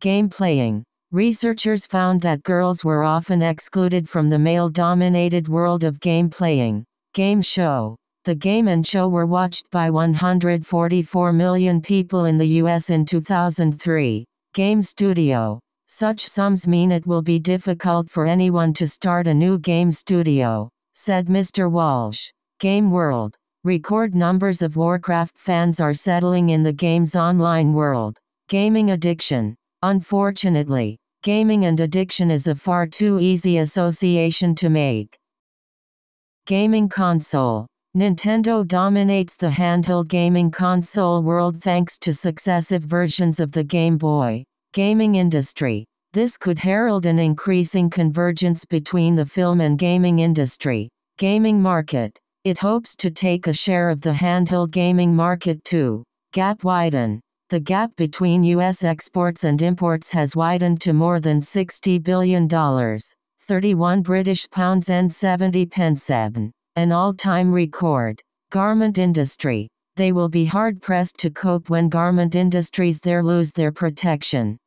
Game playing. Researchers found that girls were often excluded from the male dominated world of game playing. Game show. The game and show were watched by 144 million people in the US in 2003. Game studio. Such sums mean it will be difficult for anyone to start a new game studio, said Mr. Walsh. Game World. Record numbers of Warcraft fans are settling in the game's online world. Gaming addiction. Unfortunately, gaming and addiction is a far too easy association to make. Gaming console Nintendo dominates the handheld gaming console world thanks to successive versions of the Game Boy gaming industry. This could herald an increasing convergence between the film and gaming industry, gaming market. It hopes to take a share of the handheld gaming market too. Gap widen. The gap between U.S. exports and imports has widened to more than $60 billion, 31 British pounds and 70 pence, an all-time record. Garment industry. They will be hard-pressed to cope when garment industries there lose their protection.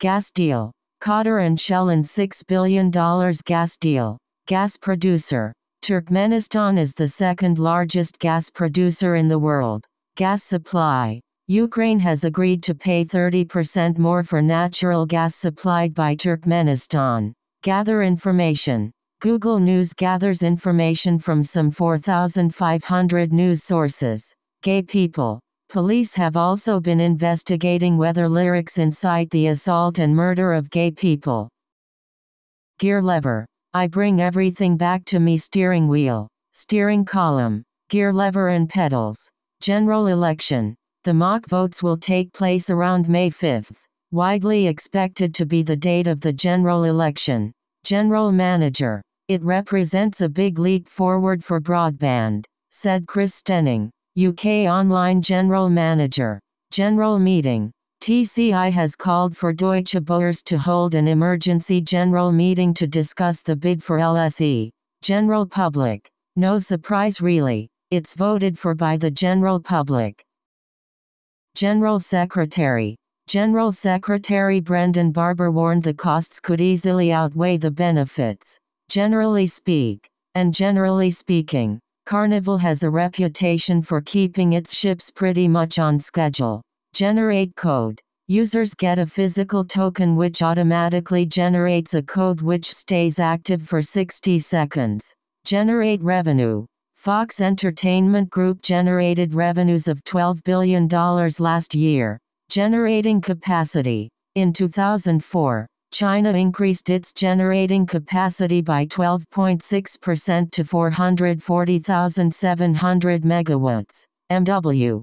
Gas deal. Qatar and Shell and $6 billion gas deal. Gas producer. Turkmenistan is the second largest gas producer in the world. Gas supply. Ukraine has agreed to pay 30% more for natural gas supplied by Turkmenistan. Gather information. Google News gathers information from some 4,500 news sources. Gay people. Police have also been investigating whether lyrics incite the assault and murder of gay people. Gear lever. I bring everything back to me steering wheel, steering column, gear lever and pedals. General election. The mock votes will take place around May 5, widely expected to be the date of the general election. General Manager. It represents a big leap forward for broadband, said Chris Stenning, UK Online General Manager. General Meeting. TCI has called for Deutsche Boers to hold an emergency general meeting to discuss the bid for LSE. General Public. No surprise really. It's voted for by the general public. General Secretary General Secretary Brendan Barber warned the costs could easily outweigh the benefits. Generally speak, and generally speaking, Carnival has a reputation for keeping its ships pretty much on schedule. Generate code. Users get a physical token which automatically generates a code which stays active for 60 seconds. Generate revenue. Fox Entertainment Group generated revenues of $12 billion last year, generating capacity. In 2004, China increased its generating capacity by 12.6% to 440,700 megawatts, MW.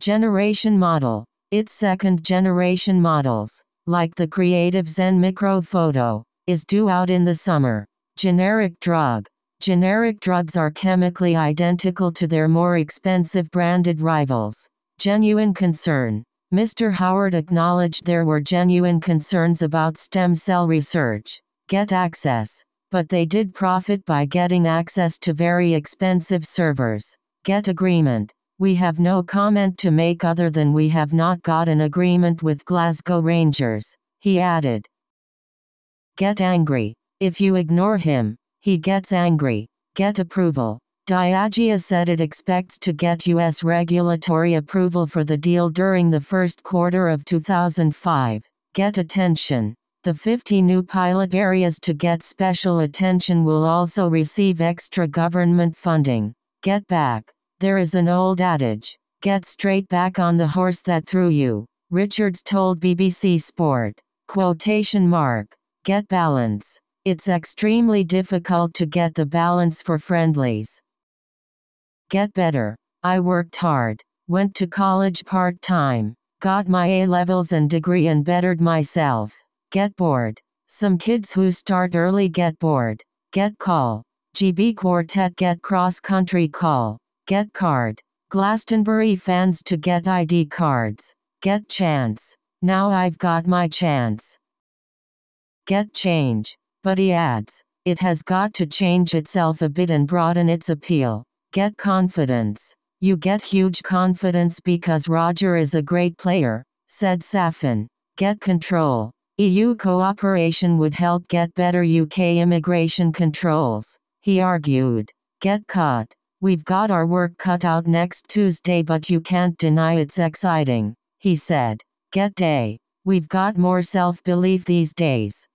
Generation model. Its second generation models, like the Creative Zen Micro Photo, is due out in the summer. Generic drug. Generic drugs are chemically identical to their more expensive branded rivals. Genuine concern. Mr. Howard acknowledged there were genuine concerns about stem cell research. Get access. But they did profit by getting access to very expensive servers. Get agreement. We have no comment to make other than we have not got an agreement with Glasgow Rangers, he added. Get angry. If you ignore him, he gets angry. Get approval. Diageo said it expects to get U.S. regulatory approval for the deal during the first quarter of 2005. Get attention. The 50 new pilot areas to get special attention will also receive extra government funding. Get back. There is an old adage. Get straight back on the horse that threw you. Richards told BBC Sport. Quotation mark. Get balance. It's extremely difficult to get the balance for friendlies. Get better. I worked hard, went to college part time, got my A levels and degree and bettered myself. Get bored. Some kids who start early get bored. Get call. GB Quartet get cross country call. Get card. Glastonbury fans to get ID cards. Get chance. Now I've got my chance. Get change. But he adds, it has got to change itself a bit and broaden its appeal. Get confidence. You get huge confidence because Roger is a great player, said Safin. Get control. EU cooperation would help get better UK immigration controls, he argued. Get caught. We've got our work cut out next Tuesday, but you can't deny it's exciting, he said. Get day. We've got more self belief these days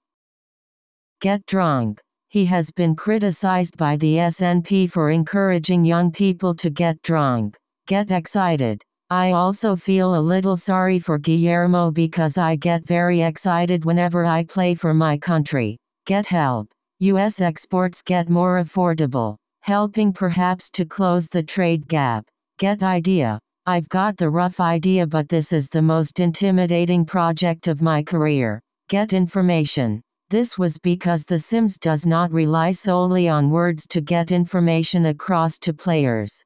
get drunk. He has been criticized by the SNP for encouraging young people to get drunk, get excited. I also feel a little sorry for Guillermo because I get very excited whenever I play for my country. Get help. U.S. exports get more affordable, helping perhaps to close the trade gap. Get idea. I've got the rough idea but this is the most intimidating project of my career. Get information. This was because The Sims does not rely solely on words to get information across to players.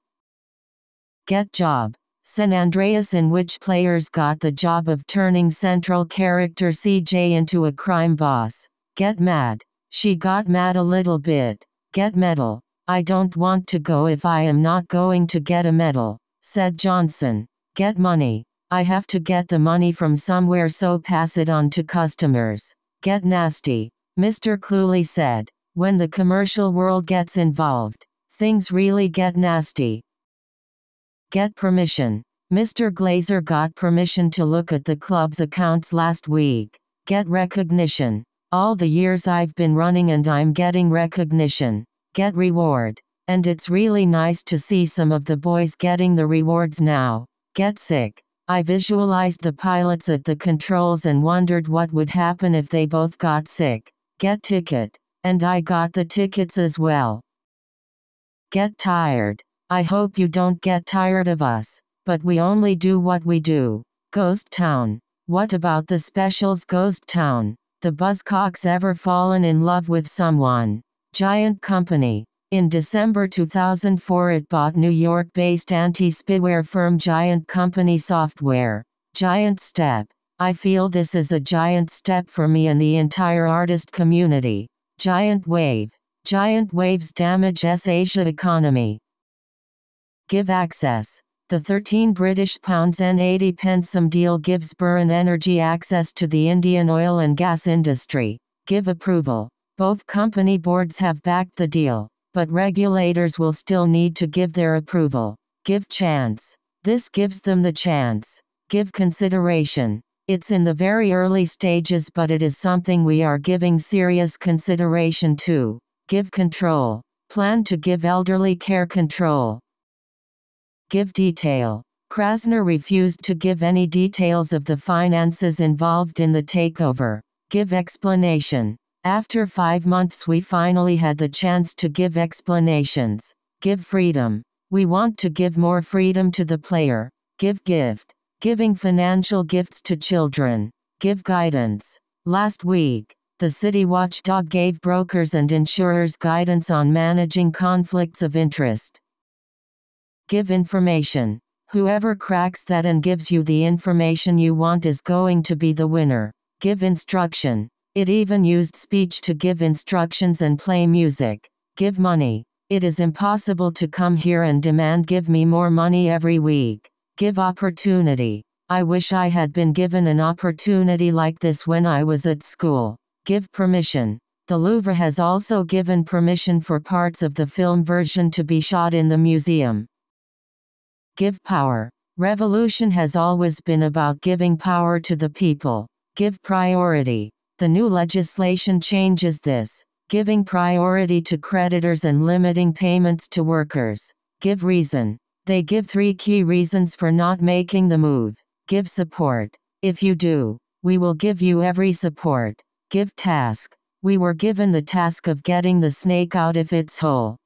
Get Job San Andreas in which players got the job of turning central character CJ into a crime boss. Get mad. She got mad a little bit. Get medal. I don't want to go if I am not going to get a medal, said Johnson. Get money. I have to get the money from somewhere so pass it on to customers. Get nasty, Mr. Cluley said. When the commercial world gets involved, things really get nasty. Get permission. Mr. Glazer got permission to look at the club's accounts last week. Get recognition. All the years I've been running and I'm getting recognition. Get reward. And it's really nice to see some of the boys getting the rewards now. Get sick. I visualized the pilots at the controls and wondered what would happen if they both got sick. Get ticket. And I got the tickets as well. Get tired. I hope you don't get tired of us. But we only do what we do. Ghost Town. What about the specials Ghost Town? The Buzzcocks ever fallen in love with someone? Giant Company. In December 2004 it bought New York-based anti-spyware firm Giant Company Software. Giant step. I feel this is a giant step for me and the entire artist community. Giant wave. Giant waves damage S Asia economy. Give access. The 13 British pounds and 80 pence some deal gives Burren Energy access to the Indian oil and gas industry. Give approval. Both company boards have backed the deal. But regulators will still need to give their approval. Give chance. This gives them the chance. Give consideration. It's in the very early stages, but it is something we are giving serious consideration to. Give control. Plan to give elderly care control. Give detail. Krasner refused to give any details of the finances involved in the takeover. Give explanation. After five months we finally had the chance to give explanations. Give freedom. We want to give more freedom to the player. Give gift. Giving financial gifts to children. Give guidance. Last week, the city watchdog gave brokers and insurers guidance on managing conflicts of interest. Give information. Whoever cracks that and gives you the information you want is going to be the winner. Give instruction. It even used speech to give instructions and play music. Give money. It is impossible to come here and demand give me more money every week. Give opportunity. I wish I had been given an opportunity like this when I was at school. Give permission. The Louvre has also given permission for parts of the film version to be shot in the museum. Give power. Revolution has always been about giving power to the people. Give priority. The new legislation changes this, giving priority to creditors and limiting payments to workers. Give reason. They give three key reasons for not making the move. Give support. If you do, we will give you every support. Give task. We were given the task of getting the snake out of its hole.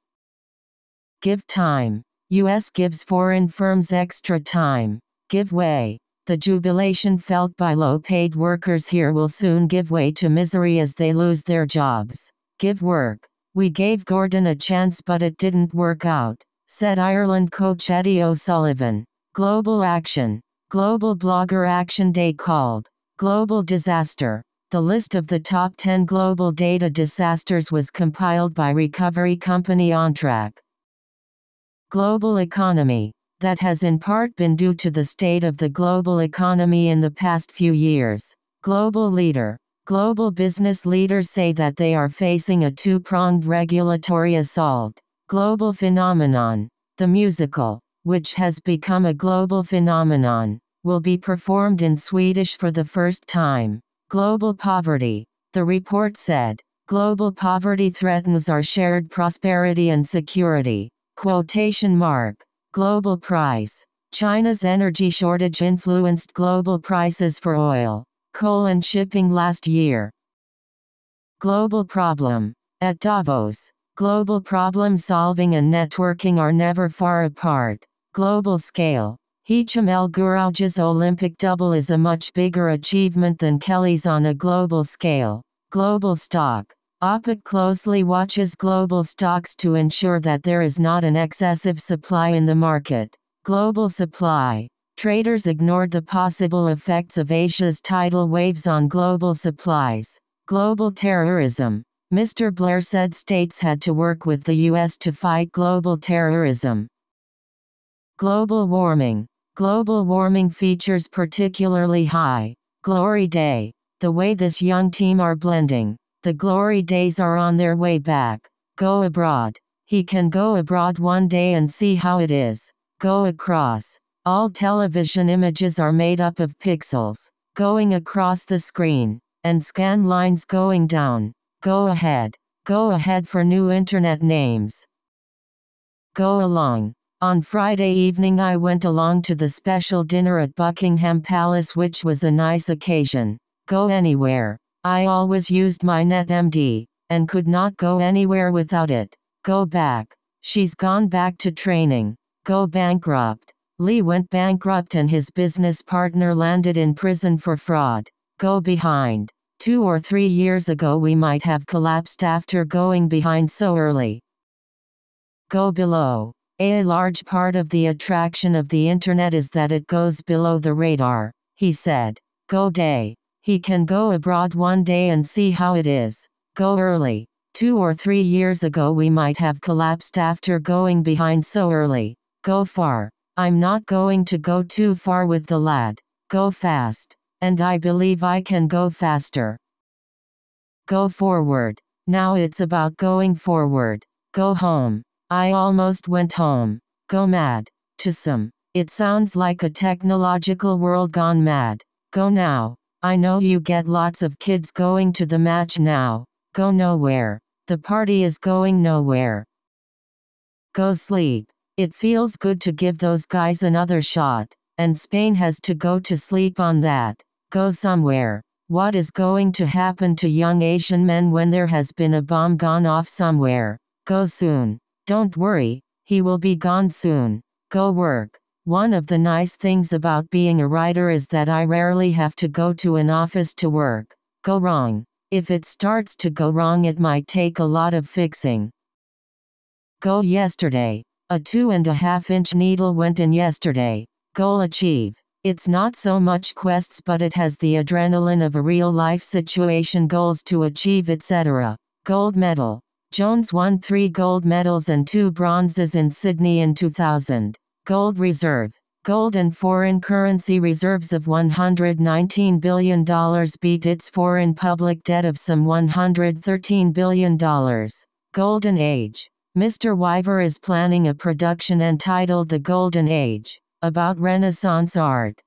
Give time. US gives foreign firms extra time. Give way. The jubilation felt by low-paid workers here will soon give way to misery as they lose their jobs. Give work. We gave Gordon a chance but it didn't work out, said Ireland coach Eddie O'Sullivan. Global Action. Global Blogger Action Day called Global Disaster. The list of the top 10 global data disasters was compiled by recovery company OnTrack. Global Economy that has in part been due to the state of the global economy in the past few years. Global leader. Global business leaders say that they are facing a two-pronged regulatory assault. Global phenomenon. The musical, which has become a global phenomenon, will be performed in Swedish for the first time. Global poverty. The report said, global poverty threatens our shared prosperity and security. Quotation mark. Global price. China's energy shortage influenced global prices for oil, coal and shipping last year. Global problem. At Davos, global problem solving and networking are never far apart. Global scale. Hicham El Gouraj's Olympic double is a much bigger achievement than Kelly's on a global scale. Global stock. OPEC closely watches global stocks to ensure that there is not an excessive supply in the market. Global supply. Traders ignored the possible effects of Asia's tidal waves on global supplies. Global terrorism. Mr. Blair said states had to work with the U.S. to fight global terrorism. Global warming. Global warming features particularly high. Glory Day. The way this young team are blending. The glory days are on their way back. Go abroad. He can go abroad one day and see how it is. Go across. All television images are made up of pixels. Going across the screen. And scan lines going down. Go ahead. Go ahead for new internet names. Go along. On Friday evening I went along to the special dinner at Buckingham Palace which was a nice occasion. Go anywhere. I always used my NetMD, and could not go anywhere without it. Go back. She's gone back to training. Go bankrupt. Lee went bankrupt and his business partner landed in prison for fraud. Go behind. Two or three years ago we might have collapsed after going behind so early. Go below. A large part of the attraction of the internet is that it goes below the radar, he said. Go day. He can go abroad one day and see how it is. Go early. Two or three years ago we might have collapsed after going behind so early. Go far. I'm not going to go too far with the lad. Go fast. And I believe I can go faster. Go forward. Now it's about going forward. Go home. I almost went home. Go mad. To some. It sounds like a technological world gone mad. Go now. I know you get lots of kids going to the match now. Go nowhere. The party is going nowhere. Go sleep. It feels good to give those guys another shot, and Spain has to go to sleep on that. Go somewhere. What is going to happen to young Asian men when there has been a bomb gone off somewhere? Go soon. Don't worry, he will be gone soon. Go work. One of the nice things about being a writer is that I rarely have to go to an office to work. Go wrong. If it starts to go wrong, it might take a lot of fixing. Go yesterday. A two and a half inch needle went in yesterday. Goal achieve. It's not so much quests, but it has the adrenaline of a real life situation, goals to achieve, etc. Gold medal. Jones won three gold medals and two bronzes in Sydney in 2000. Gold Reserve Gold and foreign currency reserves of $119 billion beat its foreign public debt of some $113 billion. Golden Age Mr. Wyver is planning a production entitled The Golden Age, about Renaissance art.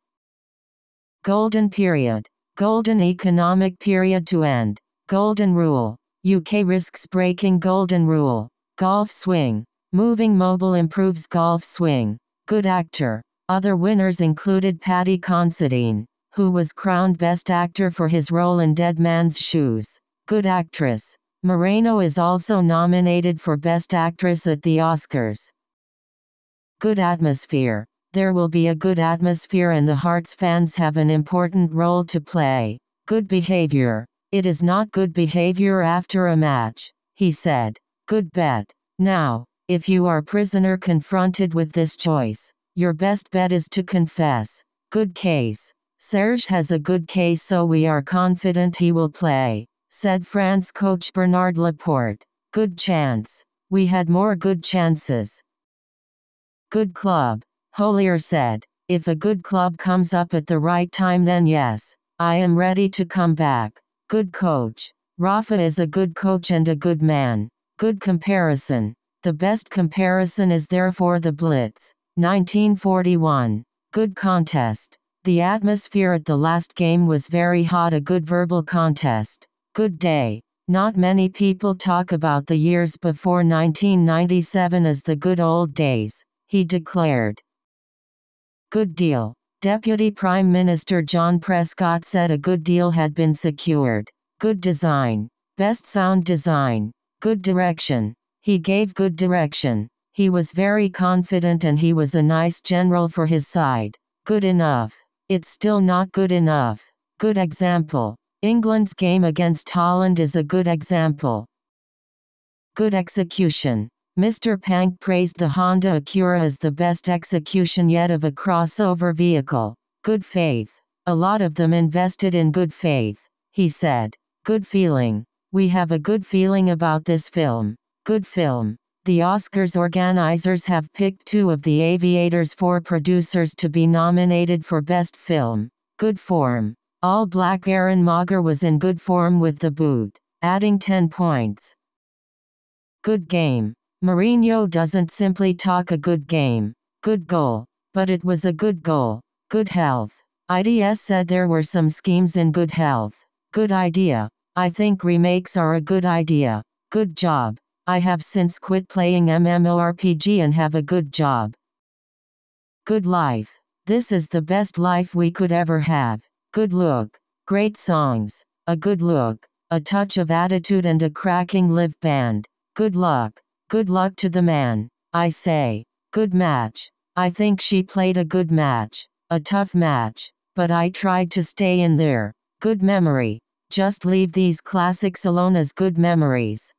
Golden Period Golden Economic Period to End Golden Rule UK risks breaking Golden Rule Golf Swing Moving Mobile improves golf swing Good actor. Other winners included Patty Considine, who was crowned Best Actor for his role in Dead Man's Shoes. Good actress. Moreno is also nominated for Best Actress at the Oscars. Good atmosphere. There will be a good atmosphere and the Hearts fans have an important role to play. Good behavior. It is not good behavior after a match, he said. Good bet. Now, if you are prisoner confronted with this choice, your best bet is to confess. Good case. Serge has a good case so we are confident he will play, said France coach Bernard Laporte. Good chance. We had more good chances. Good club. Holier said, if a good club comes up at the right time then yes, I am ready to come back. Good coach. Rafa is a good coach and a good man. Good comparison. The best comparison is therefore the Blitz, 1941. Good contest. The atmosphere at the last game was very hot, a good verbal contest. Good day. Not many people talk about the years before 1997 as the good old days, he declared. Good deal. Deputy Prime Minister John Prescott said a good deal had been secured. Good design. Best sound design. Good direction. He gave good direction. He was very confident and he was a nice general for his side. Good enough. It's still not good enough. Good example. England's game against Holland is a good example. Good execution. Mr. Pank praised the Honda Acura as the best execution yet of a crossover vehicle. Good faith. A lot of them invested in good faith, he said. Good feeling. We have a good feeling about this film. Good film. The Oscars organizers have picked two of the Aviator's four producers to be nominated for Best Film. Good form. All Black Aaron Mager was in good form with the boot, adding 10 points. Good game. Mourinho doesn't simply talk a good game. Good goal. But it was a good goal. Good health. IDS said there were some schemes in good health. Good idea. I think remakes are a good idea. Good job. I have since quit playing MMORPG and have a good job. Good life. This is the best life we could ever have. Good look. Great songs. A good look. A touch of attitude and a cracking live band. Good luck. Good luck to the man. I say. Good match. I think she played a good match. A tough match. But I tried to stay in there. Good memory. Just leave these classics alone as good memories.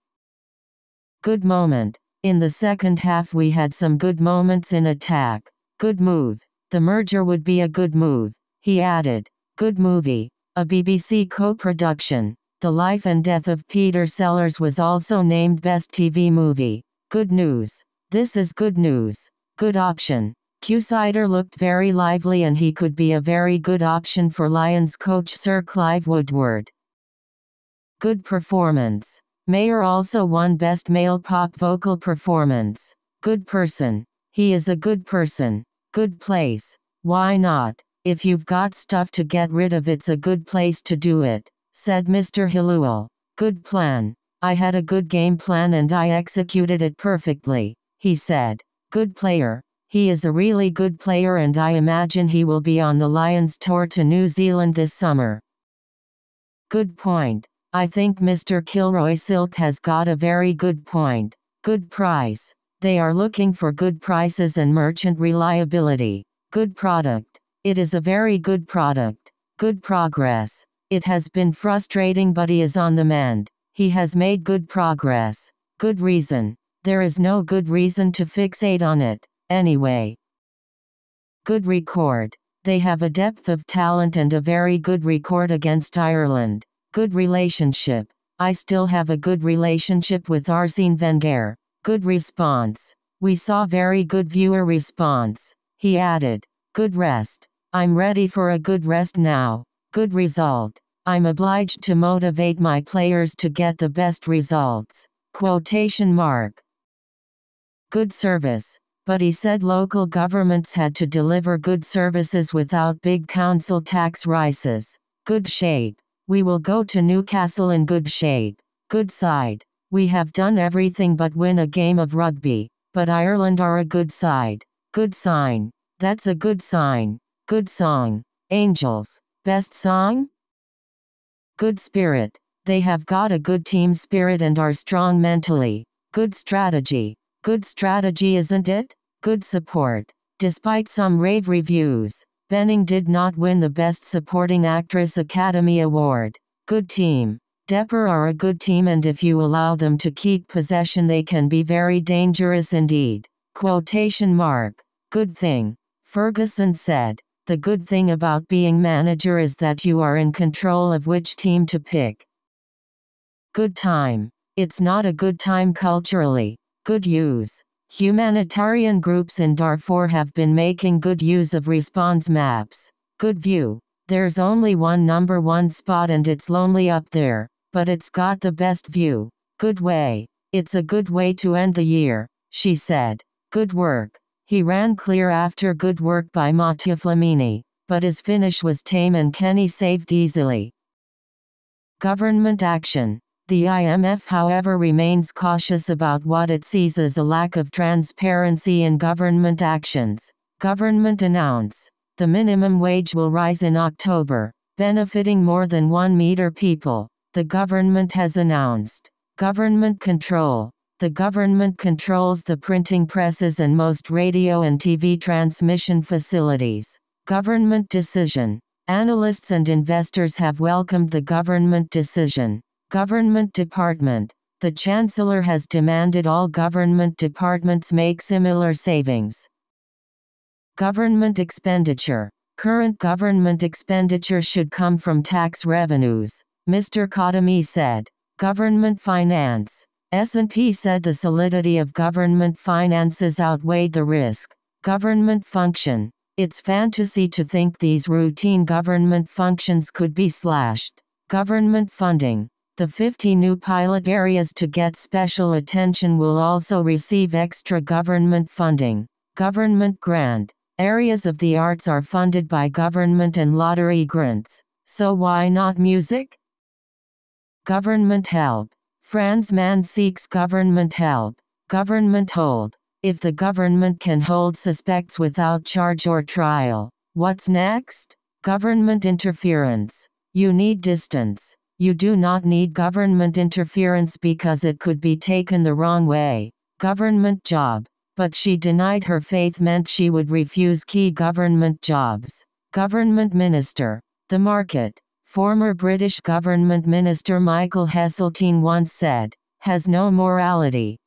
Good moment. In the second half we had some good moments in attack. Good move. The merger would be a good move. He added. Good movie. A BBC co-production. The Life and Death of Peter Sellers was also named Best TV Movie. Good news. This is good news. Good option. Sider looked very lively and he could be a very good option for Lions coach Sir Clive Woodward. Good performance. Mayer also won Best Male Pop Vocal Performance. Good person. He is a good person. Good place. Why not? If you've got stuff to get rid of, it's a good place to do it, said Mr. Hilluel. Good plan. I had a good game plan and I executed it perfectly, he said. Good player. He is a really good player and I imagine he will be on the Lions tour to New Zealand this summer. Good point. I think Mr. Kilroy Silk has got a very good point. Good price. They are looking for good prices and merchant reliability. Good product. It is a very good product. Good progress. It has been frustrating but he is on the mend. He has made good progress. Good reason. There is no good reason to fixate on it, anyway. Good record. They have a depth of talent and a very good record against Ireland. Good relationship. I still have a good relationship with Arsene Wenger. Good response. We saw very good viewer response. He added, Good rest. I'm ready for a good rest now. Good result. I'm obliged to motivate my players to get the best results. Quotation mark. Good service. But he said local governments had to deliver good services without big council tax rises. Good shape. We will go to Newcastle in good shape. Good side. We have done everything but win a game of rugby, but Ireland are a good side. Good sign. That's a good sign. Good song. Angels. Best song? Good spirit. They have got a good team spirit and are strong mentally. Good strategy. Good strategy, isn't it? Good support. Despite some rave reviews. Benning did not win the Best Supporting Actress Academy Award. Good team. Depper are a good team and if you allow them to keep possession they can be very dangerous indeed. Quotation mark. Good thing. Ferguson said. The good thing about being manager is that you are in control of which team to pick. Good time. It's not a good time culturally. Good use. Humanitarian groups in Darfur have been making good use of response maps. Good view. There's only one number one spot and it's lonely up there, but it's got the best view. Good way. It's a good way to end the year, she said. Good work. He ran clear after good work by Mattia Flamini, but his finish was tame and Kenny saved easily. Government action. The IMF, however, remains cautious about what it sees as a lack of transparency in government actions. Government announce the minimum wage will rise in October, benefiting more than 1 meter people. The government has announced government control. The government controls the printing presses and most radio and TV transmission facilities. Government decision. Analysts and investors have welcomed the government decision. Government Department. The Chancellor has demanded all government departments make similar savings. Government expenditure. Current government expenditure should come from tax revenues, Mr. Khatami said. Government finance. S&P said the solidity of government finances outweighed the risk. Government function. It's fantasy to think these routine government functions could be slashed. Government funding. The 50 new pilot areas to get special attention will also receive extra government funding. Government grant. Areas of the arts are funded by government and lottery grants. So why not music? Government help. Franz Mann seeks government help. Government hold. If the government can hold suspects without charge or trial, what's next? Government interference. You need distance. You do not need government interference because it could be taken the wrong way. Government job. But she denied her faith meant she would refuse key government jobs. Government minister. The market. Former British government minister Michael Heseltine once said, has no morality.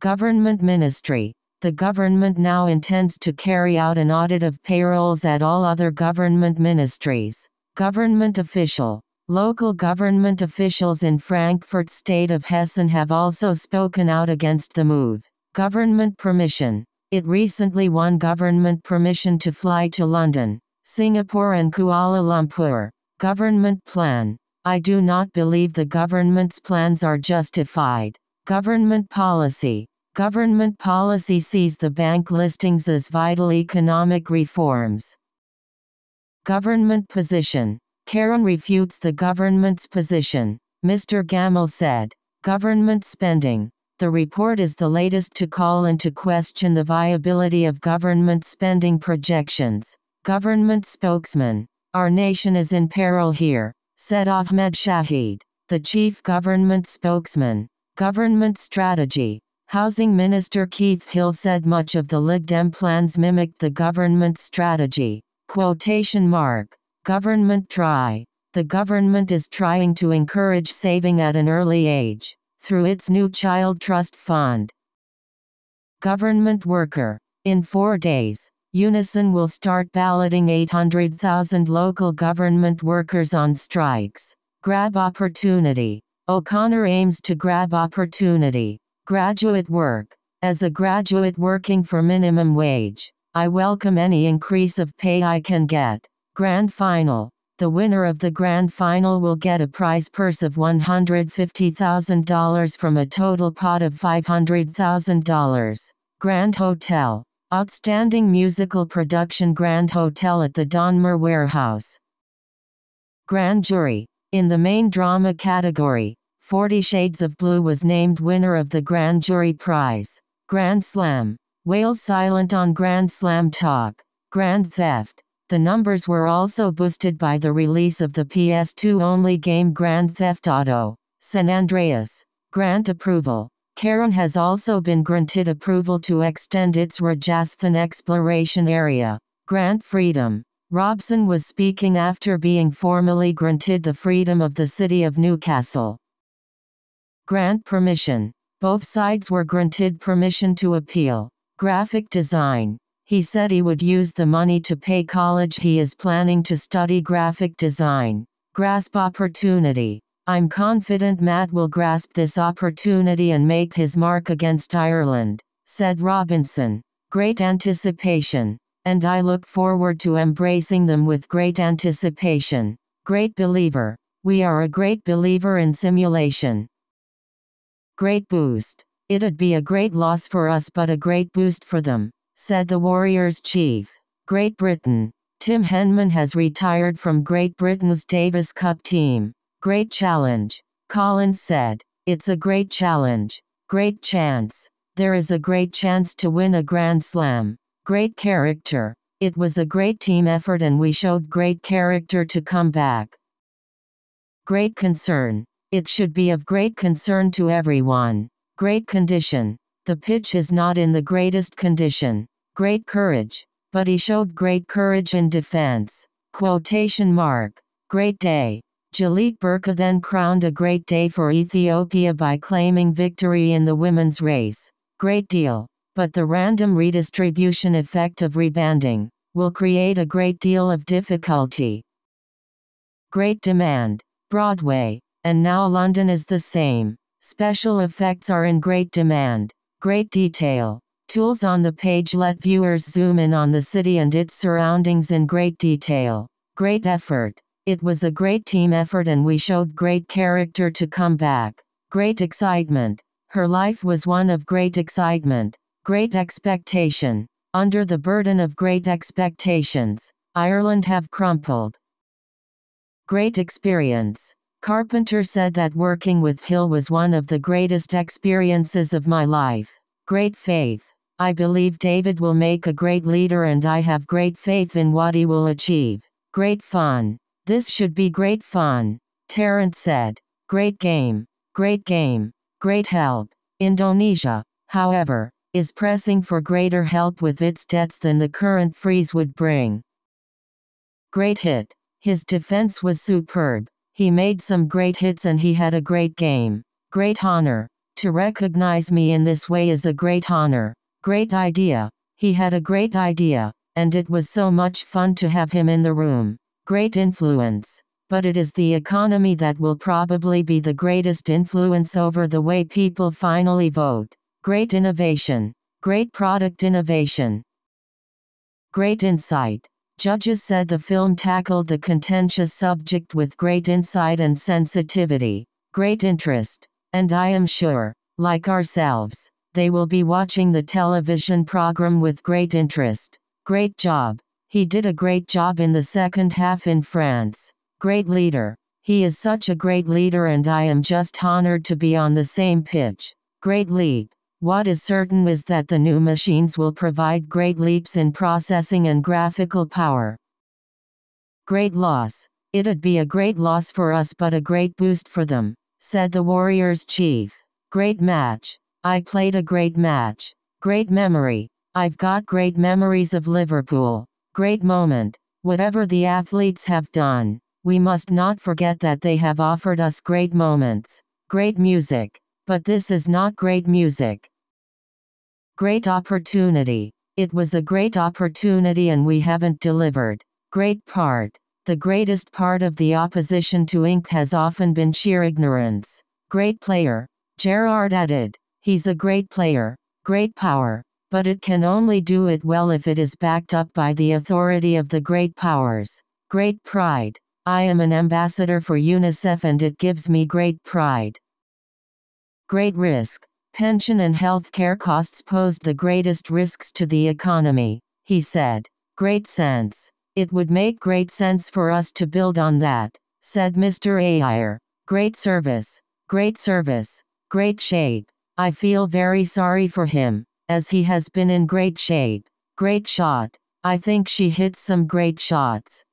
Government ministry. The government now intends to carry out an audit of payrolls at all other government ministries. Government official. Local government officials in Frankfurt state of Hessen have also spoken out against the move. Government permission. It recently won government permission to fly to London, Singapore and Kuala Lumpur. Government plan. I do not believe the government's plans are justified. Government policy. Government policy sees the bank listings as vital economic reforms. Government position. Karen refutes the government's position. Mr. Gamel said, Government spending. The report is the latest to call into question the viability of government spending projections. Government spokesman. Our nation is in peril here, said Ahmed Shahid, the chief government spokesman. Government strategy. Housing Minister Keith Hill said much of the Lib Dem plans mimicked the government's strategy. Quotation mark. Government try. The government is trying to encourage saving at an early age through its new Child Trust Fund. Government worker. In four days, Unison will start balloting 800,000 local government workers on strikes. Grab opportunity. O'Connor aims to grab opportunity. Graduate work. As a graduate working for minimum wage, I welcome any increase of pay I can get. Grand Final The winner of the Grand Final will get a prize purse of $150,000 from a total pot of $500,000. Grand Hotel Outstanding musical production Grand Hotel at the Donmer Warehouse. Grand Jury. In the main drama category, Forty Shades of Blue was named winner of the Grand Jury Prize. Grand Slam. Wales silent on Grand Slam talk. Grand Theft. The numbers were also boosted by the release of the PS2-only game Grand Theft Auto, San Andreas. Grant approval. Karen has also been granted approval to extend its Rajasthan exploration area. Grant freedom. Robson was speaking after being formally granted the freedom of the city of Newcastle. Grant permission. Both sides were granted permission to appeal. Graphic design. He said he would use the money to pay college he is planning to study graphic design. Grasp opportunity. I'm confident Matt will grasp this opportunity and make his mark against Ireland, said Robinson. Great anticipation. And I look forward to embracing them with great anticipation. Great believer. We are a great believer in simulation. Great boost. It'd be a great loss for us but a great boost for them said the Warriors' chief. Great Britain. Tim Henman has retired from Great Britain's Davis Cup team. Great challenge. Collins said, It's a great challenge. Great chance. There is a great chance to win a Grand Slam. Great character. It was a great team effort and we showed great character to come back. Great concern. It should be of great concern to everyone. Great condition. The pitch is not in the greatest condition. Great courage. But he showed great courage in defense. Quotation mark. Great day. Jalit Burka then crowned a great day for Ethiopia by claiming victory in the women's race. Great deal. But the random redistribution effect of rebanding will create a great deal of difficulty. Great demand. Broadway. And now London is the same. Special effects are in great demand. Great detail. Tools on the page let viewers zoom in on the city and its surroundings in great detail. Great effort. It was a great team effort and we showed great character to come back. Great excitement. Her life was one of great excitement. Great expectation. Under the burden of great expectations, Ireland have crumpled. Great experience. Carpenter said that working with Hill was one of the greatest experiences of my life. Great faith. I believe David will make a great leader and I have great faith in what he will achieve. Great fun. This should be great fun. Terence said. Great game. Great game. Great help. Indonesia, however, is pressing for greater help with its debts than the current freeze would bring. Great hit. His defense was superb. He made some great hits and he had a great game. Great honor. To recognize me in this way is a great honor. Great idea. He had a great idea, and it was so much fun to have him in the room. Great influence. But it is the economy that will probably be the greatest influence over the way people finally vote. Great innovation. Great product innovation. Great insight. Judges said the film tackled the contentious subject with great insight and sensitivity, great interest, and I am sure, like ourselves, they will be watching the television program with great interest. Great job. He did a great job in the second half in France. Great leader. He is such a great leader and I am just honored to be on the same pitch. Great league. What is certain is that the new machines will provide great leaps in processing and graphical power. Great loss. It'd be a great loss for us but a great boost for them, said the Warriors chief. Great match. I played a great match. Great memory. I've got great memories of Liverpool. Great moment. Whatever the athletes have done, we must not forget that they have offered us great moments. Great music. But this is not great music. Great opportunity. It was a great opportunity and we haven't delivered. Great part. The greatest part of the opposition to Inc. has often been sheer ignorance. Great player. Gerard added. He's a great player. Great power. But it can only do it well if it is backed up by the authority of the great powers. Great pride. I am an ambassador for UNICEF and it gives me great pride. Great risk. Pension and health care costs posed the greatest risks to the economy, he said. Great sense. It would make great sense for us to build on that, said Mr. Ayer. Great service. Great service. Great shape. I feel very sorry for him, as he has been in great shape. Great shot. I think she hits some great shots.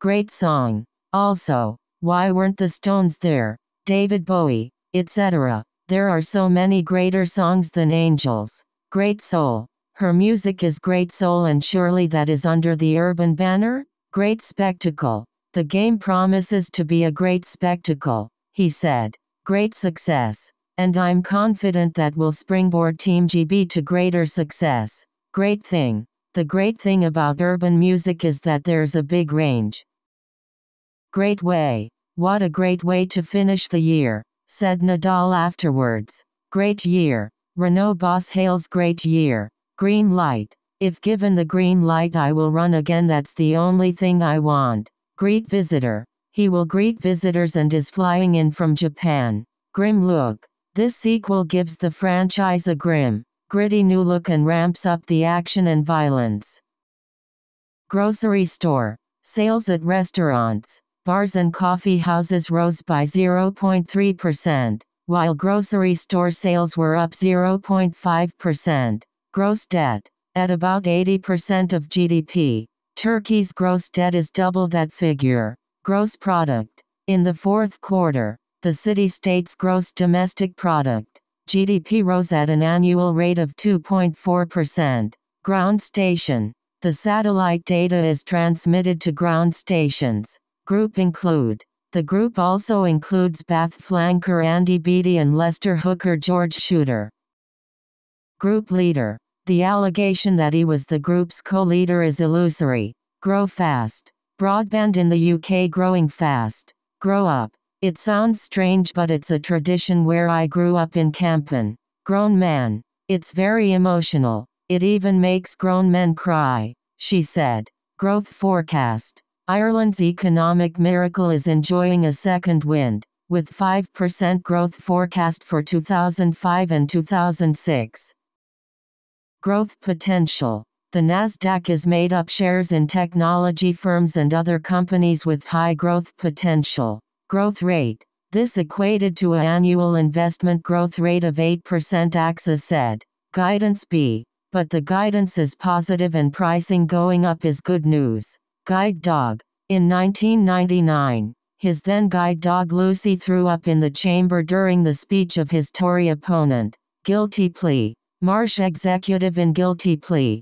Great song. Also, why weren't the Stones there? David Bowie, etc. There are so many greater songs than angels. Great soul. Her music is great soul and surely that is under the urban banner? Great spectacle. The game promises to be a great spectacle, he said. Great success. And I'm confident that will springboard Team GB to greater success. Great thing. The great thing about urban music is that there's a big range. Great way. What a great way to finish the year said Nadal afterwards. Great year. Renault boss hails great year. Green light. If given the green light I will run again that's the only thing I want. Greet visitor. He will greet visitors and is flying in from Japan. Grim look. This sequel gives the franchise a grim, gritty new look and ramps up the action and violence. Grocery store. Sales at restaurants. Bars and coffee houses rose by 0.3%, while grocery store sales were up 0.5%. Gross debt, at about 80% of GDP, Turkey's gross debt is double that figure. Gross product, in the fourth quarter, the city state's gross domestic product, GDP rose at an annual rate of 2.4%. Ground station, the satellite data is transmitted to ground stations. Group include. The group also includes Bath flanker Andy Beattie and Lester hooker George Shooter. Group leader. The allegation that he was the group's co-leader is illusory. Grow fast. Broadband in the UK growing fast. Grow up. It sounds strange but it's a tradition where I grew up in Campen. Grown man. It's very emotional. It even makes grown men cry, she said. Growth forecast. Ireland's economic miracle is enjoying a second wind, with 5% growth forecast for 2005 and 2006. Growth potential The Nasdaq is made up shares in technology firms and other companies with high growth potential. Growth rate This equated to an annual investment growth rate of 8%, AXA said. Guidance B but the guidance is positive and pricing going up is good news guide dog. In 1999, his then guide dog Lucy threw up in the chamber during the speech of his Tory opponent. Guilty plea. Marsh executive in guilty plea.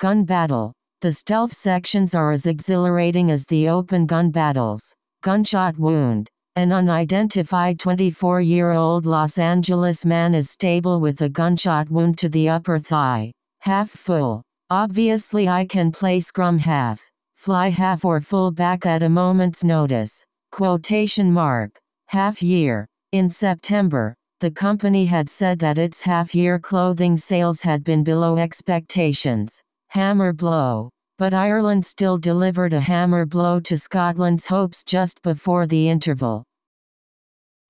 Gun battle. The stealth sections are as exhilarating as the open gun battles. Gunshot wound. An unidentified 24 year old Los Angeles man is stable with a gunshot wound to the upper thigh. Half full. Obviously I can play scrum half, fly half or full back at a moment's notice. Quotation mark. Half year. In September, the company had said that its half-year clothing sales had been below expectations. Hammer blow. But Ireland still delivered a hammer blow to Scotland's hopes just before the interval.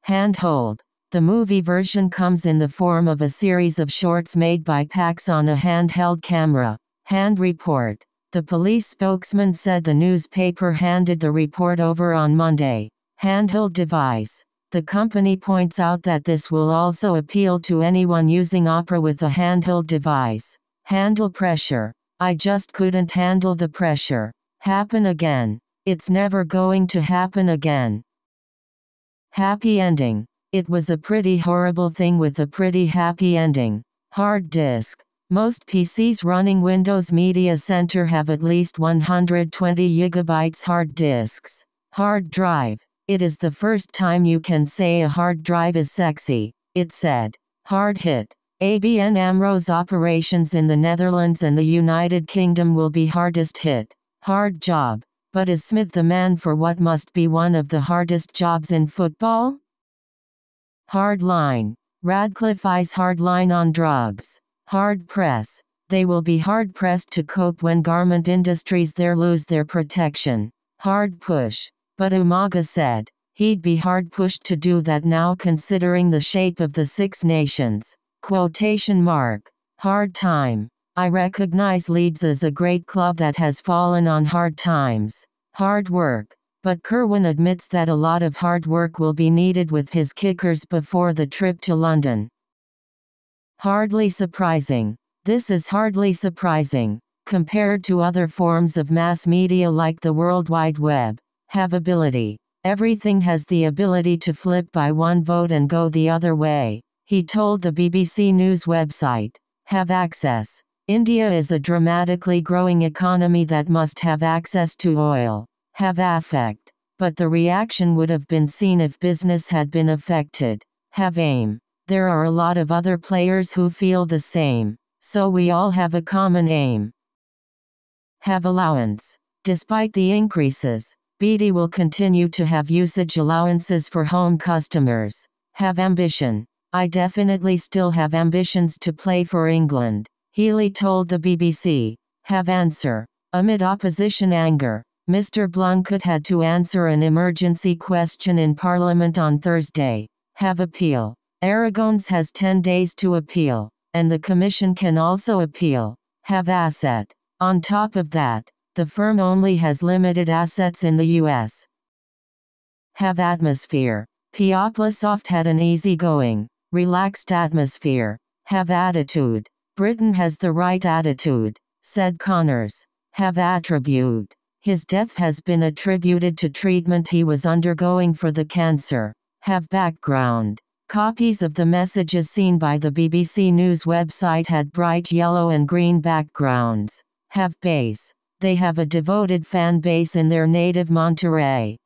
Handhold. The movie version comes in the form of a series of shorts made by Pax on a handheld camera. Hand report. The police spokesman said the newspaper handed the report over on Monday. Handheld device. The company points out that this will also appeal to anyone using Opera with a handheld device. Handle pressure. I just couldn't handle the pressure. Happen again. It's never going to happen again. Happy ending. It was a pretty horrible thing with a pretty happy ending. Hard disk. Most PCs running Windows Media Center have at least 120 gigabytes hard disks. Hard drive. It is the first time you can say a hard drive is sexy, it said. Hard hit. ABN AMRO's operations in the Netherlands and the United Kingdom will be hardest hit. Hard job. But is Smith the man for what must be one of the hardest jobs in football? Hard line. Radcliffe eyes hard line on drugs. Hard press. They will be hard pressed to cope when garment industries there lose their protection. Hard push. But Umaga said, he'd be hard pushed to do that now considering the shape of the Six Nations. Quotation mark. Hard time. I recognize Leeds as a great club that has fallen on hard times. Hard work. But Kerwin admits that a lot of hard work will be needed with his kickers before the trip to London. Hardly surprising. This is hardly surprising. Compared to other forms of mass media like the World Wide Web, have ability. Everything has the ability to flip by one vote and go the other way, he told the BBC News website. Have access. India is a dramatically growing economy that must have access to oil. Have affect. But the reaction would have been seen if business had been affected. Have aim. There are a lot of other players who feel the same, so we all have a common aim. Have allowance. Despite the increases, BD will continue to have usage allowances for home customers. Have ambition. I definitely still have ambitions to play for England, Healy told the BBC. Have answer. Amid opposition anger, Mr. Blunkett had to answer an emergency question in Parliament on Thursday. Have appeal. Aragones has 10 days to appeal, and the Commission can also appeal, have asset. On top of that, the firm only has limited assets in the U.S. Have atmosphere. Soft had an easygoing, relaxed atmosphere. Have attitude. Britain has the right attitude, said Connors. Have attribute. His death has been attributed to treatment he was undergoing for the cancer. Have background. Copies of the messages seen by the BBC News website had bright yellow and green backgrounds. Have base. They have a devoted fan base in their native Monterey.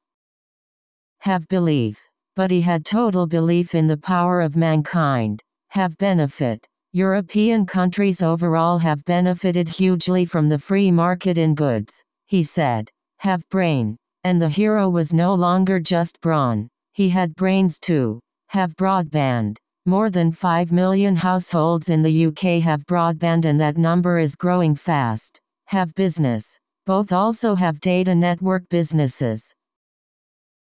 Have belief. But he had total belief in the power of mankind. Have benefit. European countries overall have benefited hugely from the free market in goods, he said. Have brain. And the hero was no longer just brawn, he had brains too have broadband. More than 5 million households in the UK have broadband and that number is growing fast. Have business. Both also have data network businesses.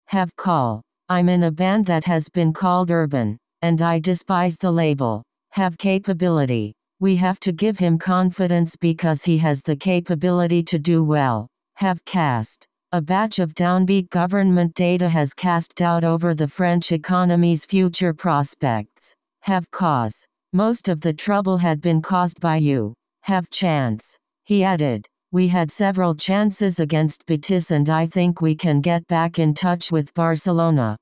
Have call. I'm in a band that has been called urban, and I despise the label. Have capability. We have to give him confidence because he has the capability to do well. Have cast. A batch of downbeat government data has cast doubt over the French economy's future prospects. Have cause. Most of the trouble had been caused by you. Have chance. He added. We had several chances against Betis and I think we can get back in touch with Barcelona.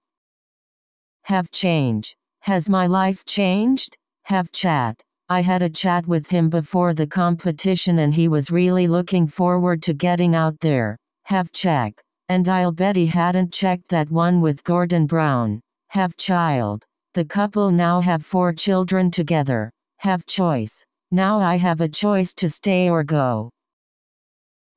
Have change. Has my life changed? Have chat. I had a chat with him before the competition and he was really looking forward to getting out there. Have check. And I'll bet he hadn't checked that one with Gordon Brown. Have child. The couple now have four children together. Have choice. Now I have a choice to stay or go.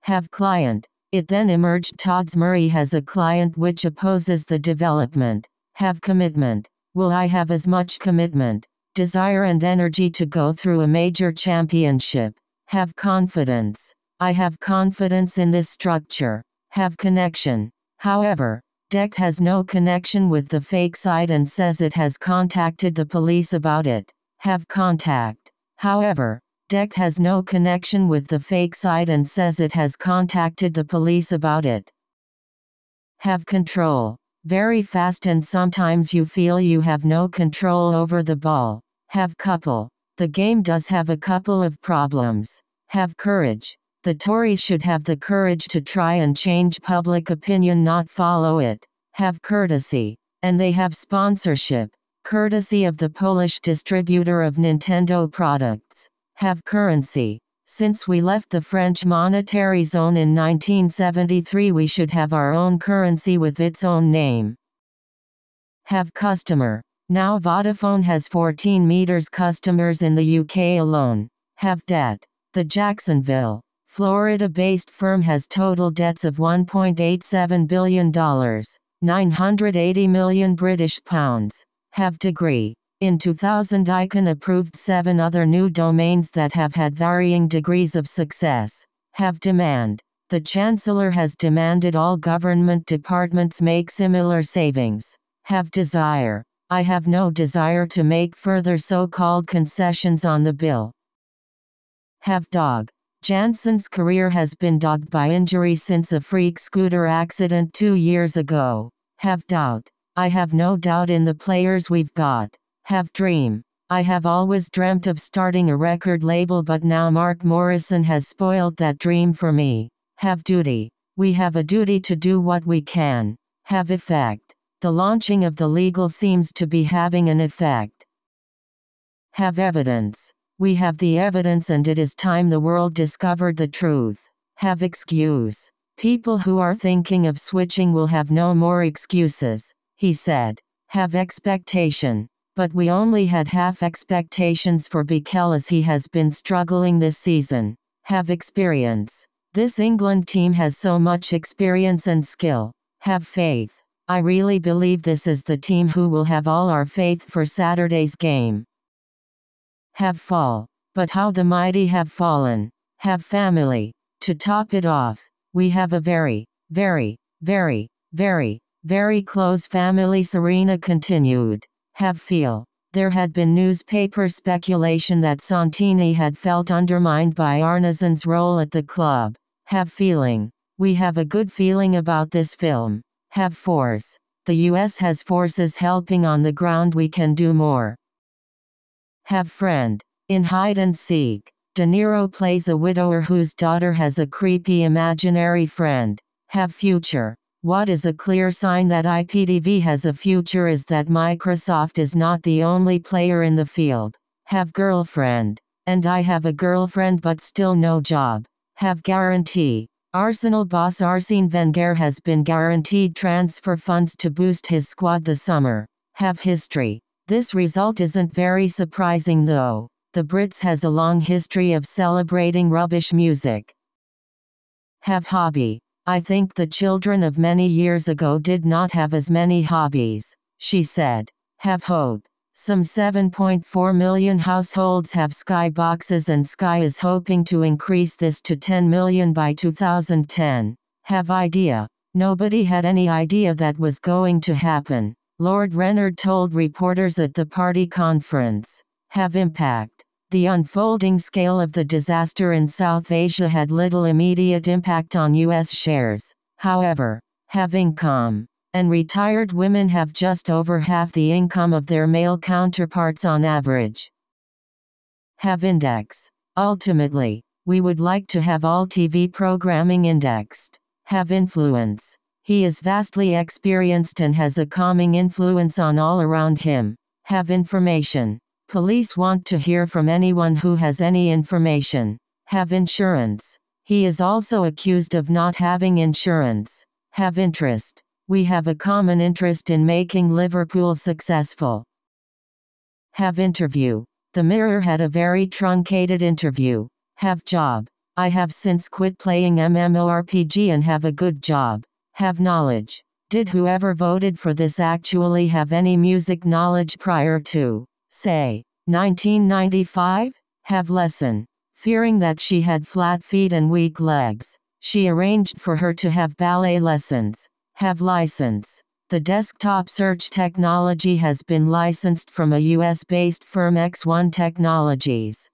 Have client. It then emerged Todd's Murray has a client which opposes the development. Have commitment. Will I have as much commitment, desire and energy to go through a major championship? Have confidence. I have confidence in this structure. Have connection. However, Deck has no connection with the fake site and says it has contacted the police about it. Have contact. However, Deck has no connection with the fake site and says it has contacted the police about it. Have control. Very fast and sometimes you feel you have no control over the ball. Have couple. The game does have a couple of problems. Have courage. The Tories should have the courage to try and change public opinion, not follow it. Have courtesy. And they have sponsorship. Courtesy of the Polish distributor of Nintendo products. Have currency. Since we left the French monetary zone in 1973, we should have our own currency with its own name. Have customer. Now Vodafone has 14 meters customers in the UK alone. Have debt. The Jacksonville. Florida based firm has total debts of $1.87 billion, 980 million British pounds. Have degree. In 2000, ICANN approved seven other new domains that have had varying degrees of success. Have demand. The Chancellor has demanded all government departments make similar savings. Have desire. I have no desire to make further so called concessions on the bill. Have dog. Jansen's career has been dogged by injury since a freak scooter accident two years ago. Have doubt. I have no doubt in the players we've got. Have dream. I have always dreamt of starting a record label but now Mark Morrison has spoiled that dream for me. Have duty. We have a duty to do what we can. Have effect. The launching of the legal seems to be having an effect. Have evidence. We have the evidence and it is time the world discovered the truth. Have excuse. People who are thinking of switching will have no more excuses, he said. Have expectation. But we only had half expectations for Bikel as he has been struggling this season. Have experience. This England team has so much experience and skill. Have faith. I really believe this is the team who will have all our faith for Saturday's game have fall. But how the mighty have fallen, have family. To top it off, we have a very, very, very, very, very close family Serena continued. Have feel. There had been newspaper speculation that Santini had felt undermined by Arnazan's role at the club. Have feeling. We have a good feeling about this film. Have force. The US has forces helping on the ground we can do more. Have friend. In Hide and Seek, De Niro plays a widower whose daughter has a creepy imaginary friend. Have future. What is a clear sign that IPTV has a future is that Microsoft is not the only player in the field. Have girlfriend. And I have a girlfriend but still no job. Have guarantee. Arsenal boss Arsene Wenger has been guaranteed transfer funds to boost his squad this summer. Have history. This result isn't very surprising though. The Brits has a long history of celebrating rubbish music. Have hobby. I think the children of many years ago did not have as many hobbies, she said. Have hope. Some 7.4 million households have sky boxes and Sky is hoping to increase this to 10 million by 2010. Have idea. Nobody had any idea that was going to happen. Lord Renard told reporters at the party conference, have impact. The unfolding scale of the disaster in South Asia had little immediate impact on U.S. shares. However, have income, and retired women have just over half the income of their male counterparts on average. Have index. Ultimately, we would like to have all TV programming indexed. Have influence. He is vastly experienced and has a calming influence on all around him. Have information. Police want to hear from anyone who has any information. Have insurance. He is also accused of not having insurance. Have interest. We have a common interest in making Liverpool successful. Have interview. The Mirror had a very truncated interview. Have job. I have since quit playing MMORPG and have a good job. Have knowledge. Did whoever voted for this actually have any music knowledge prior to, say, 1995? Have lesson. Fearing that she had flat feet and weak legs, she arranged for her to have ballet lessons. Have license. The desktop search technology has been licensed from a US-based firm X1 Technologies.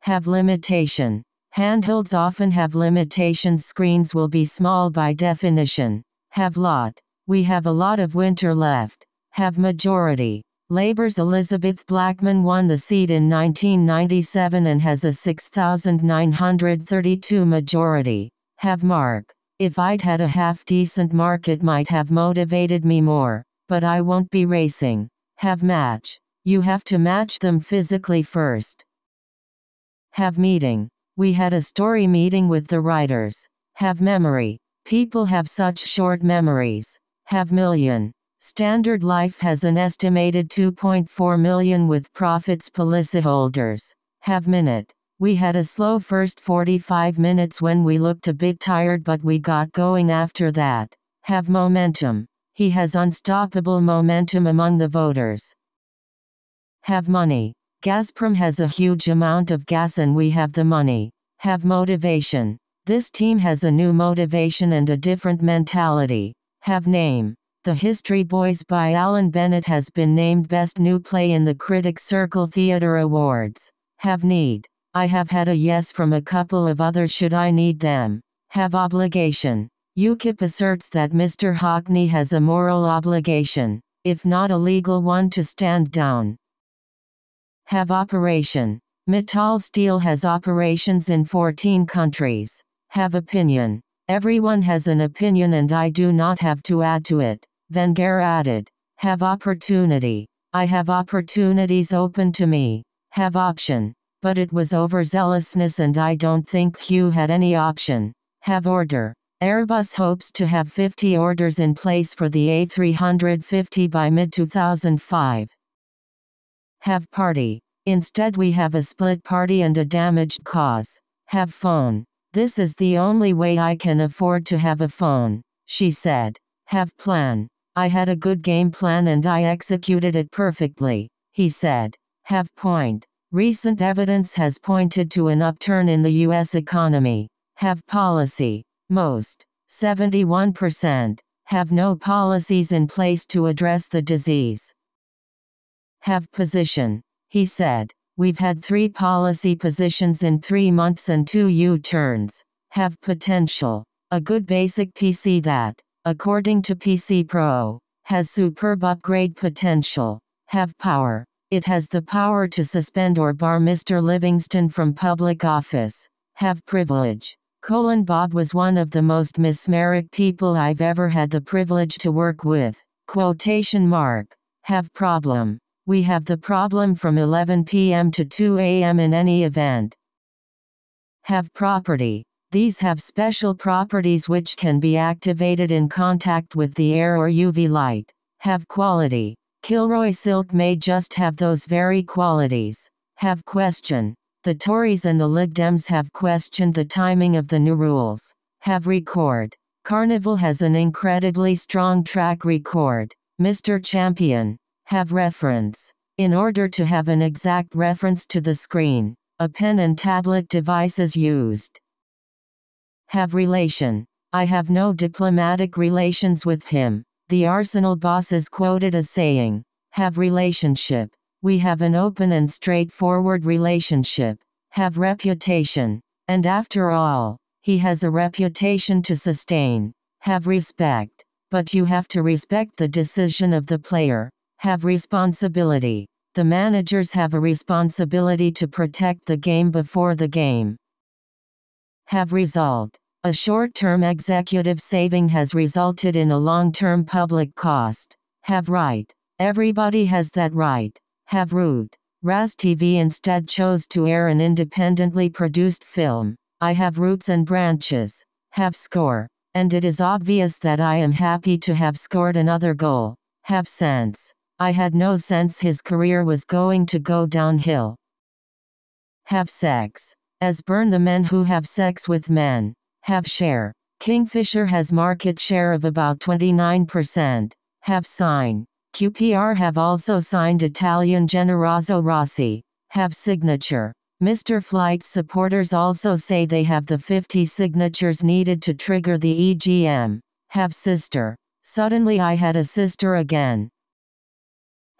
Have limitation. Handhelds often have limitations screens will be small by definition. Have lot. We have a lot of winter left. Have majority. Labor's Elizabeth Blackman won the seat in 1997 and has a 6,932 majority. Have mark. If I'd had a half-decent mark it might have motivated me more. But I won't be racing. Have match. You have to match them physically first. Have meeting. We had a story meeting with the writers. Have memory. People have such short memories. Have million. Standard Life has an estimated 2.4 million with profits holders. Have minute. We had a slow first 45 minutes when we looked a bit tired but we got going after that. Have momentum. He has unstoppable momentum among the voters. Have money. Gazprom has a huge amount of gas and we have the money. Have motivation. This team has a new motivation and a different mentality. Have name. The History Boys by Alan Bennett has been named Best New Play in the Critics Circle Theatre Awards. Have need. I have had a yes from a couple of others should I need them. Have obligation. UKIP asserts that Mr. Hockney has a moral obligation, if not a legal one to stand down have operation. Mittal Steel has operations in 14 countries. Have opinion. Everyone has an opinion and I do not have to add to it. Venger added. Have opportunity. I have opportunities open to me. Have option. But it was overzealousness and I don't think Hugh had any option. Have order. Airbus hopes to have 50 orders in place for the A350 by mid 2005 have party. Instead we have a split party and a damaged cause. Have phone. This is the only way I can afford to have a phone, she said. Have plan. I had a good game plan and I executed it perfectly, he said. Have point. Recent evidence has pointed to an upturn in the U.S. economy. Have policy. Most. 71% have no policies in place to address the disease have position. He said, We've had three policy positions in three months and two U turns. Have potential. A good basic PC that, according to PC Pro, has superb upgrade potential. Have power. It has the power to suspend or bar Mr. Livingston from public office. Have privilege. Colin Bob was one of the most mesmeric people I've ever had the privilege to work with. Quotation mark. Have problem. We have the problem from 11 p.m. to 2 a.m. in any event. Have property. These have special properties which can be activated in contact with the air or UV light. Have quality. Kilroy silk may just have those very qualities. Have question. The Tories and the Lib Dems have questioned the timing of the new rules. Have record. Carnival has an incredibly strong track record. Mr. Champion. Have reference. In order to have an exact reference to the screen, a pen and tablet device is used. Have relation. I have no diplomatic relations with him. The Arsenal boss is quoted as saying, Have relationship. We have an open and straightforward relationship. Have reputation. And after all, he has a reputation to sustain. Have respect. But you have to respect the decision of the player have responsibility. The managers have a responsibility to protect the game before the game. Have result. A short-term executive saving has resulted in a long-term public cost. Have right. Everybody has that right. Have root. Raz TV instead chose to air an independently produced film. I have roots and branches. Have score. And it is obvious that I am happy to have scored another goal. Have sense. I had no sense his career was going to go downhill. Have sex. As burn the men who have sex with men. Have share. Kingfisher has market share of about 29%. Have sign. QPR have also signed Italian Generoso Rossi. Have signature. Mr. Flight's supporters also say they have the 50 signatures needed to trigger the EGM. Have sister. Suddenly I had a sister again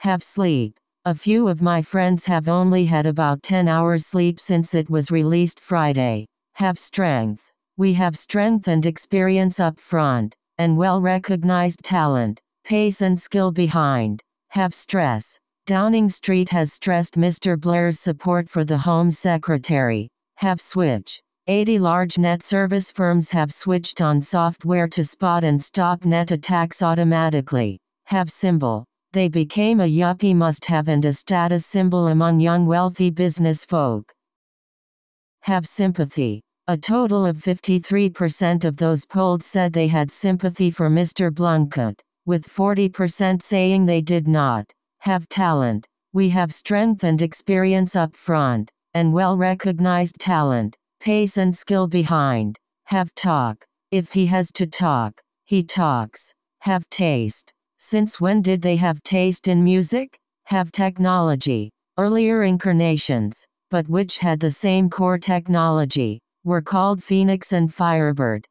have sleep. A few of my friends have only had about 10 hours sleep since it was released Friday. Have strength. We have strength and experience up front, and well recognized talent, pace and skill behind. Have stress. Downing Street has stressed Mr. Blair's support for the Home Secretary. Have switch. 80 large net service firms have switched on software to spot and stop net attacks automatically. Have symbol they became a yuppie must-have and a status symbol among young wealthy business folk. Have sympathy. A total of 53% of those polled said they had sympathy for Mr. Blunkett, with 40% saying they did not. Have talent. We have strength and experience up front, and well-recognized talent, pace and skill behind. Have talk. If he has to talk, he talks. Have taste. Since when did they have taste in music? Have technology. Earlier incarnations, but which had the same core technology, were called Phoenix and Firebird.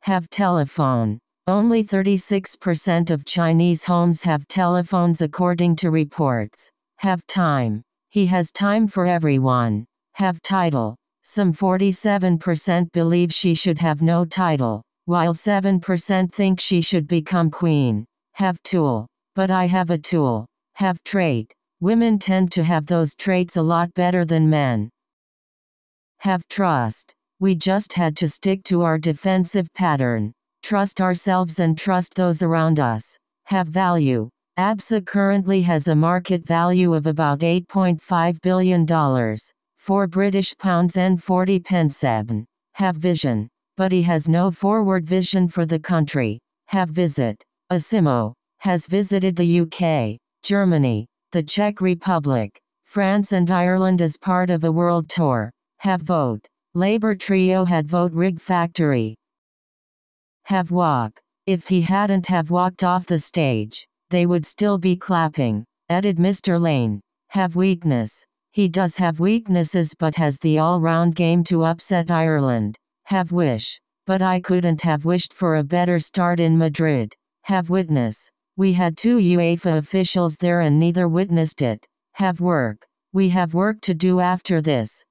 Have telephone. Only 36% of Chinese homes have telephones according to reports. Have time. He has time for everyone. Have title. Some 47% believe she should have no title. While 7% think she should become queen. Have tool. But I have a tool. Have trait. Women tend to have those traits a lot better than men. Have trust. We just had to stick to our defensive pattern. Trust ourselves and trust those around us. Have value. ABSA currently has a market value of about $8.5 billion, 4 British pounds and 40 pence. Have vision but he has no forward vision for the country. Have visit. Asimo has visited the UK, Germany, the Czech Republic, France and Ireland as part of a world tour. Have vote. Labour trio had vote rig factory. Have walk. If he hadn't have walked off the stage, they would still be clapping. Added Mr. Lane. Have weakness. He does have weaknesses but has the all-round game to upset Ireland. Have wish. But I couldn't have wished for a better start in Madrid. Have witness. We had two UEFA officials there and neither witnessed it. Have work. We have work to do after this.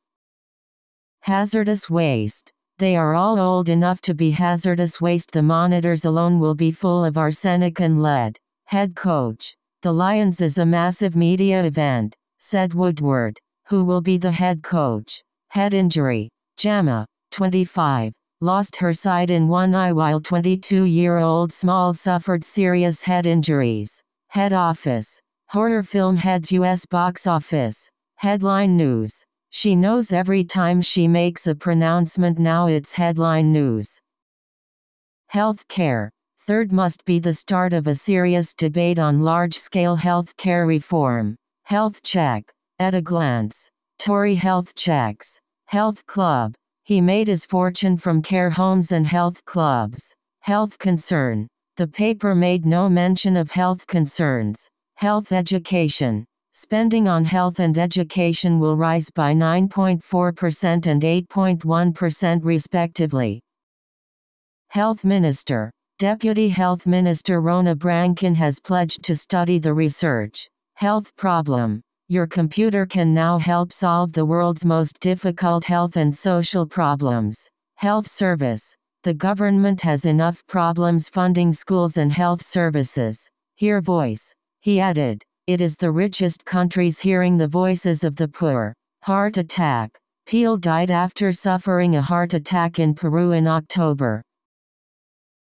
Hazardous waste. They are all old enough to be hazardous waste. The monitors alone will be full of arsenic and lead. Head coach. The Lions is a massive media event, said Woodward, who will be the head coach. Head injury. JAMA. 25, lost her sight in one eye while 22-year-old Small suffered serious head injuries. Head Office. Horror film heads U.S. box office. Headline news. She knows every time she makes a pronouncement now it's headline news. Healthcare. Third must be the start of a serious debate on large-scale healthcare reform. Health check. At a glance. Tory health checks. Health club. He made his fortune from care homes and health clubs. Health concern. The paper made no mention of health concerns. Health education. Spending on health and education will rise by 9.4% and 8.1% respectively. Health Minister. Deputy Health Minister Rona Brankin has pledged to study the research. Health problem. Your computer can now help solve the world's most difficult health and social problems. Health Service. The government has enough problems funding schools and health services. Hear voice. He added. It is the richest countries hearing the voices of the poor. Heart attack. Peel died after suffering a heart attack in Peru in October.